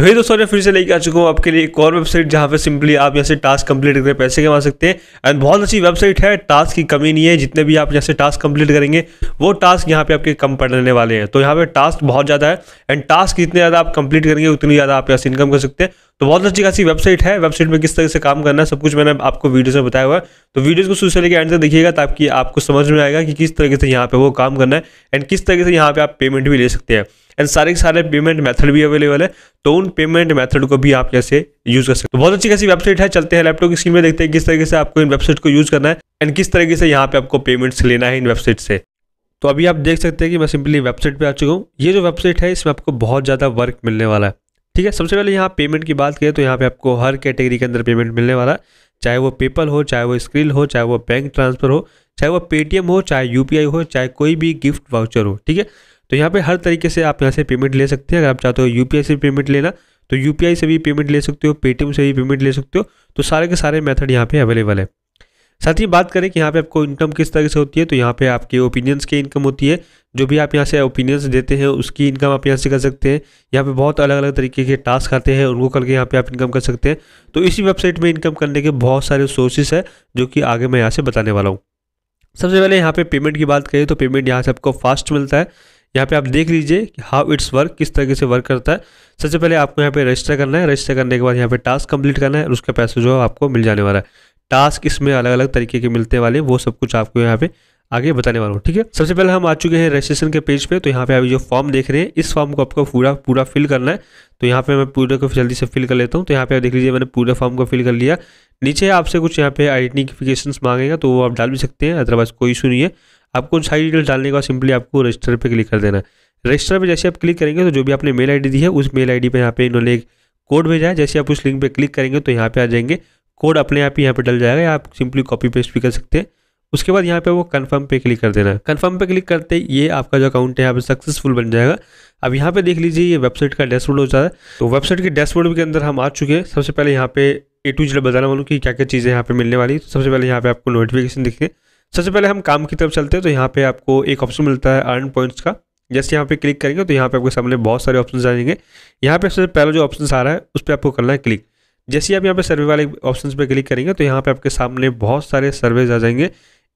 तो ये दोस्तों फिर से लेके आ चुका हूँ आपके लिए एक और वेबसाइट जहाँ पे सिंपली आप यहाँ से टास्क कंप्लीट करके पैसे कमा सकते हैं एंड बहुत अच्छी वेबसाइट है टास्क की कमी नहीं है जितने भी आप यहाँ से टास्क कंप्लीट करेंगे वो टास्क यहाँ पे आपके कम पड़ने वाले हैं तो यहाँ पे टास्क बहुत ज़्यादा है एंड टास्क जितने ज़्यादा आप कंप्लीट करेंगे उतनी ज़्यादा आप यहाँ से इनकम कर सकते हैं तो बहुत अच्छी खासी वेबसाइट है वेबसाइट में किस तरह से काम करना है सब कुछ मैंने आपको वीडियो में बताया हुआ है तो वीडियोस को शुरू से लेकर एंड तक देखिएगा ताकि आपको समझ में आएगा कि किस तरीके से यहाँ पे वो काम करना है एंड किस तरीके से यहाँ पे आप पेमेंट भी ले सकते हैं एंड सारे के सारे पेमेंट मेथड भी अवेलेबल है तो उन पेमेंट मेथड को भी आप कैसे यूज कर सकते हो तो बहुत अच्छी कैसी वेबसाइट है चलते हैं लैपटॉप की स्क्रीन में देखते हैं किस तरीके से आपको इन वेबसाइट को यूज करना है एंड किस तरीके से यहाँ पे आपको पेमेंट्स लेना है इन वेबसाइट से तो अभी आप देख सकते हैं कि मैं सिंपली वेबसाइट पर आ चुका हूँ ये जो वेबसाइट है इसमें आपको बहुत ज़्यादा वर्क मिलने वाला है ठीक है सबसे पहले यहाँ पेमेंट की बात करें तो यहाँ पे आपको हर कैटेगरी के अंदर पेमेंट मिलने वाला है चाहे वो पेपल हो चाहे वो स्क्रिल हो चाहे वो बैंक ट्रांसफर हो चाहे वो पेटीएम हो चाहे यूपीआई हो चाहे कोई भी गिफ्ट वाउचर हो ठीक है तो यहाँ पे हर तरीके से आप यहाँ से पेमेंट ले सकते हैं अगर आप चाहते हो यूपीआई से पेमेंट लेना तो यूपीआई से भी पेमेंट ले सकते हो पेटीएम से भी पेमेंट ले सकते हो तो सारे के सारे मेथड यहाँ पे अवेलेबल है साथ ही बात करें कि यहाँ पे आपको इनकम किस तरह से होती है तो यहाँ पे आपके ओपिनियंस की इनकम होती है जो भी आप यहाँ से ओपिनियंस देते हैं उसकी इनकम आप यहाँ से कर सकते हैं यहाँ पे बहुत अलग अलग तरीके के टास्क आते हैं उनको करके यहाँ पे आप इनकम कर सकते हैं तो इसी वेबसाइट में इनकम करने के बहुत सारे सोर्सेस है जो कि आगे मैं यहाँ से बताने वाला हूँ सबसे पहले यहाँ पे पेमेंट की बात करें तो पेमेंट यहाँ से आपको फास्ट मिलता है यहाँ पे आप देख लीजिए हाउ इट्स वर्क किस तरीके से वर्क करता है सबसे पहले आपको यहाँ पे रजिस्टर करना है रजिस्टर करने के बाद यहाँ पे टास्क कंप्लीट करना है और उसका पैसा जो है आपको मिल जाने वाला है टास्क इसमें अलग अलग तरीके के मिलते वाले वो सब कुछ आपको यहाँ पे आगे बताने वाला हूँ ठीक है सबसे पहले हम आ चुके हैं रजिस्ट्रेशन के पेज पे तो यहाँ पे आप जो फॉर्म देख रहे हैं इस फॉर्म को आपको पूरा पूरा फिल करना है तो यहाँ पे मैं पूरे को जल्दी से फिल कर लेता हूँ तो यहाँ पे आप देख लीजिए मैंने पूरे फॉर्म को फिल कर लिया नीचे आपसे कुछ यहाँ पे आइडेंटिफिकेशन मांगेगा तो वो आप डाल भी सकते हैं अदरवाइज कोई इशू नहीं है आपको सारी डिटेल्स डालने के बाद सिंपली आपको रजिस्टर पर क्लिक कर देना है रजिस्टर पर जैसे आप क्लिक करेंगे तो जो भी आपने मेल आई दी है उस मेल डी पर यहाँ पे इन्होंने एक कोड भेजा है जैसे आप उस लिंक पर क्लिक करेंगे तो यहाँ पे आ जाएंगे कोड अपने आप ही यहाँ पर डल जाएगा या आप सिंपली कॉपी पेस्ट भी कर सकते हैं उसके बाद यहाँ पे वो कन्फर्म पे क्लिक कर देना है कन्फर्म पे क्लिक करते ही ये आपका जो अकाउंट है यहाँ पे सक्सेसफुल बन जाएगा अब यहाँ पे देख लीजिए ये वेबसाइट का डैशबोर्ड हो जाता है तो वेबसाइट के डैशबोर्ड के अंदर हम आ चुके हैं सबसे पहले यहाँ पे ए टू जेड बताना वालों कि क्या क्या चीज़ें यहाँ पे मिलने वाली सबसे पहले यहाँ पे आपको नोटिफिकेशन दिखे सबसे पहले हम काम की तरफ चलते हैं तो यहाँ पे आपको एक ऑप्शन मिलता है अर्न पॉइंट्स का जैसे यहाँ पे क्लिक करेंगे तो यहाँ पे आपके सामने बहुत सारे ऑप्शन आ जाएंगे यहाँ पे सबसे पहला जो ऑप्शन आ रहा है उस पर आपको करना है क्लिक जैसे आप यहाँ पे सर्वे वाले ऑप्शन पर क्लिक करेंगे तो यहाँ पे आपके सामने बहुत सारे सर्वेज आ जाएंगे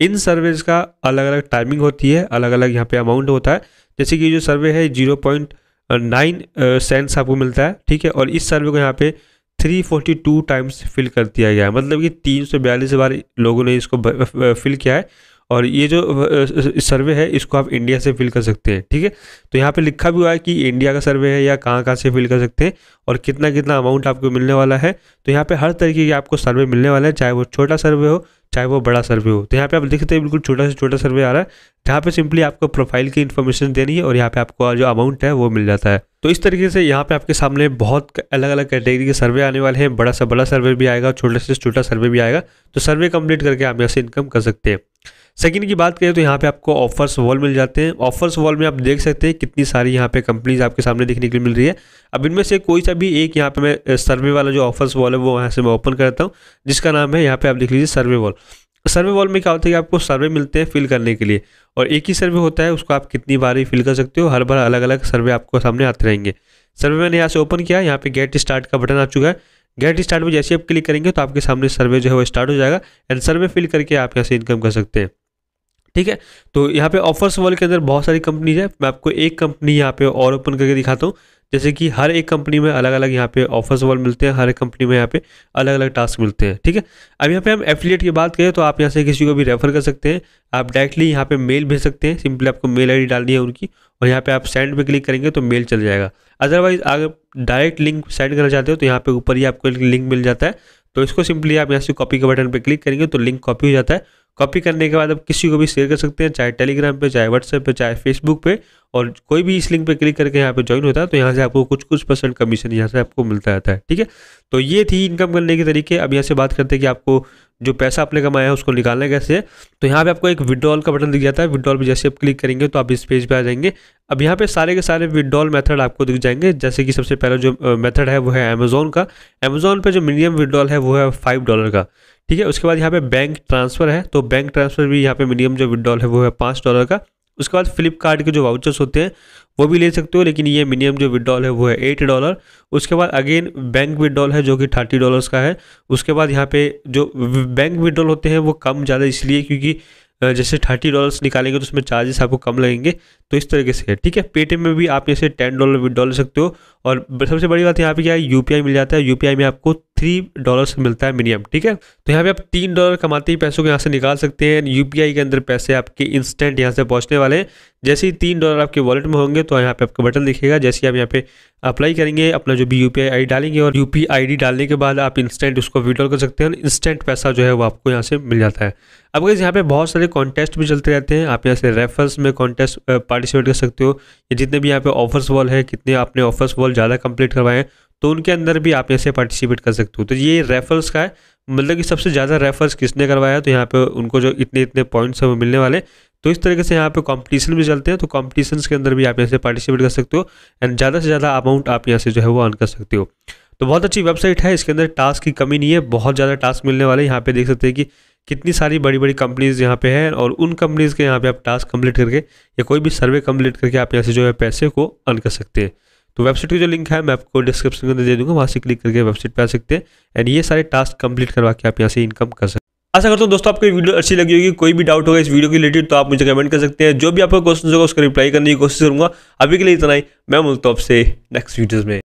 इन सर्वेज का अलग अलग टाइमिंग होती है अलग अलग यहाँ पे अमाउंट होता है जैसे कि जो सर्वे है जीरो पॉइंट नाइन सेंट्स आपको मिलता है ठीक है और इस सर्वे को यहाँ पे 342 टाइम्स फिल कर दिया गया है मतलब कि 342 बार लोगों ने इसको फिल किया है और ये जो सर्वे है इसको आप इंडिया से फिल कर सकते हैं ठीक है तो यहाँ पे लिखा भी हुआ है कि इंडिया का सर्वे है या कहाँ कहाँ से फिल कर सकते हैं और कितना कितना अमाउंट आपको मिलने वाला है तो यहाँ पे हर तरीके के आपको सर्वे मिलने वाला है चाहे वो छोटा सर्वे हो चाहे वो बड़ा सर्वे हो तो यहाँ पे आप देखते हैं बिल्कुल छोटा से छोटा सर्वे आ रहा है जहाँ पे सिंपली आपको प्रोफाइल की इन्फॉर्मेशन देनी है और यहाँ पे आपको जो अमाउंट है वो मिल जाता है तो इस तरीके से यहाँ पे आपके सामने बहुत अलग अलग कैटेगरी के सर्वे आने वाले हैं बड़ा सा बड़ा सर्वे भी आएगा छोटा से छोटा सर्वे भी आएगा तो सर्वे कंप्लीट करके आप यहाँ से इनकम कर सकते हैं सेकंड की बात करें तो यहाँ पे आपको ऑफर्स वॉल मिल जाते हैं ऑफर्स वॉल में आप देख सकते हैं कितनी सारी यहाँ पे कंपनीज आपके सामने देखने के लिए मिल रही है अब इनमें से कोई सा भी एक यहाँ पे मैं सर्वे वाला जो ऑफर्स वॉल है वो यहाँ से मैं ओपन करता हूँ जिसका नाम है यहाँ पे आप देख लीजिए सर्वे वॉल सर्वे वॉल में क्या होता है कि आपको सर्वे मिलते हैं फिल करने के लिए और एक ही सर्वे होता है उसको आप कितनी बार ही फिल कर सकते हो हर बार अलग अलग सर्वे आपको सामने आते रहेंगे सर्वे मैंने यहाँ से ओपन किया यहाँ पे गेट स्टार्ट का बटन आ चुका है गेट स्टार्ट में जैसे आप क्लिक करेंगे तो आपके सामने सर्वे जो है वो स्टार्ट हो जाएगा एंड सर्वे फिल करके आप यहाँ से इनकम कर सकते हैं ठीक है तो यहाँ पे ऑफर्स वॉल के अंदर बहुत सारी कंपनीज है मैं आपको एक कंपनी यहाँ पे और ओपन करके दिखाता हूँ जैसे कि हर एक कंपनी में अलग अलग यहाँ पे ऑफर्स वॉल मिलते हैं हर एक कंपनी में यहाँ पे अलग अलग टास्क मिलते हैं ठीक है अब यहाँ पे हम एफिलिएट की बात करें तो आप यहाँ से किसी को भी रेफर कर सकते हैं आप डायरेक्टली यहाँ पे मेल भेज सकते हैं सिंपली आपको मेल आई डालनी है उनकी और यहाँ पे आप सेंड पे क्लिक करेंगे तो मेल चल जाएगा अदरवाइज अगर डायरेक्ट लिंक सेंड करना चाहते हो तो यहाँ पे ऊपर ही आपको लिंक मिल जाता है तो इसको सिंपली आप यहाँ से कॉपी के बटन पर क्लिक करेंगे तो लिंक कॉपी हो जाता है कॉपी करने के बाद आप किसी को भी शेयर कर सकते हैं चाहे टेलीग्राम पे चाहे व्हाट्सएप पे चाहे फेसबुक पे और कोई भी इस लिंक पे क्लिक करके यहाँ पे ज्वाइन होता है तो यहाँ से आपको कुछ कुछ परसेंट कमीशन यहाँ से आपको मिलता रहता है ठीक है तो ये थी इनकम करने के तरीके अब यहाँ से बात करते हैं कि आपको जो पैसा आपने कमाया है उसको निकालना कैसे है तो यहाँ पे आपको एक विड्रॉल का बटन दिख जाता है विड्रॉल पर जैसे आप क्लिक करेंगे तो आप इस पेज पर आ जाएंगे अब यहाँ पे सारे के सारे विड्रॉल मेथड आपको दिख जाएंगे जैसे कि सबसे पहला जो मेथड है वो है अमेजोन का अमेजोन पर जो मिनिमम विड्रॉल है वो है फाइव डॉलर का ठीक है उसके बाद यहाँ पे बैंक ट्रांसफ़र है तो बैंक ट्रांसफ़र भी यहाँ पे मिनिमम जो विड्रॉल है वो है पाँच डॉलर का उसके बाद फ्लिपकार्ट के जो वाउचर्स होते हैं वो भी ले सकते हो लेकिन ये मिनिमम जो विड्रॉल है वो है एट डॉलर उसके बाद अगेन बैंक विड्रॉल है जो कि थर्टी डॉलर्स का है उसके बाद यहाँ पे जो बैंक विड्रॉल होते हैं वो कम ज़्यादा इसलिए क्योंकि जैसे थर्टी डॉलर्स निकालेंगे तो उसमें चार्जेस आपको कम लगेंगे तो इस तरीके से है ठीक है पेटीएम में भी आप जैसे टेन डॉलर विदड्रॉ ले सकते हो और सबसे बड़ी बात यहाँ पे क्या है यू मिल जाता है यू में आपको थ्री डॉलर्स मिलता है मिनिमम ठीक है तो यहाँ पे आप तीन डॉलर कमाते ही पैसों को यहाँ से निकाल सकते हैं यू के अंदर पैसे आपके इंस्टेंट यहाँ से पहुँचने वाले हैं जैसे ही तीन डॉलर आपके वॉलेट में होंगे तो यहाँ पे आपका बटन दिखेगा जैसे आप यहाँ पे अप्लाई करेंगे अपना जो भी यू पी डालेंगे और यू पी डालने के बाद आप इंस्टेंट उसको विड्रॉल कर सकते हैं और इंस्टेंट पैसा जो है वो आपको यहाँ से मिल जाता है अब अगर यहाँ पे बहुत सारे कॉन्टेस्ट भी चलते रहते हैं आप यहाँ से रेफरल्स में कॉन्टेस्ट पार्टिसिपेट कर सकते हो या जितने भी यहाँ पे ऑफर्स वॉल है कितने आपने ऑफर्स वॉल ज़्यादा कंप्लीट करवाए हैं तो उनके अंदर भी आप यहाँ से पार्टिसिपेट कर सकते हो तो ये रेफरल्स का है मतलब कि सबसे ज़्यादा रेफरल्स किसने करवाया तो यहाँ पे उनको जो इतने इतने पॉइंट्स हैं वो मिलने वाले तो इस तरीके से यहाँ पे कॉम्पिटिशन भी चलते हैं तो कॉम्पिटिशन के अंदर भी आप यहाँ से पार्टिसिपेट कर सकते हो एंड ज़्यादा से ज़्यादा अमाउंट आप यहाँ से जो है वो अर्न कर सकते हो तो बहुत अच्छी वेबसाइट है इसके अंदर टास्क की कमी नहीं है बहुत ज़्यादा टास्क मिलने वाले यहाँ पे देख सकते हैं कि कितनी सारी बड़ी बड़ी कंपनीज़ यहाँ पे हैं और उन कंपनीज़ के यहाँ पे आप टास्क कंप्लीट करके या कोई भी सर्वे कंप्लीट करके आप यहाँ से जो है पैसे को अर्न कर सकते हैं तो वेबसाइट की जो लिंक है मैं आपको डिस्क्रिप्शन के अंदर दे दूँगा वहाँ से क्लिक करके वेबसाइट पर आ सकते हैं एंड ये सारे टास्क कंप्लीट करवा के आप यहाँ से इनकम कर सकते आशा करता हूँ दोस्तों आपको वीडियो अच्छी लगी होगी कोई भी डाउट होगा इस वीडियो के रिलेटेड तो आप मुझे कमेंट कर सकते हैं जो भी आपका क्वेश्चन होगा उसका रिप्लाई करने की कोशिश करूँगा अभी के लिए इतना ही मैं मिलता हूँ आपसे नेक्स्ट वीडियोज़ में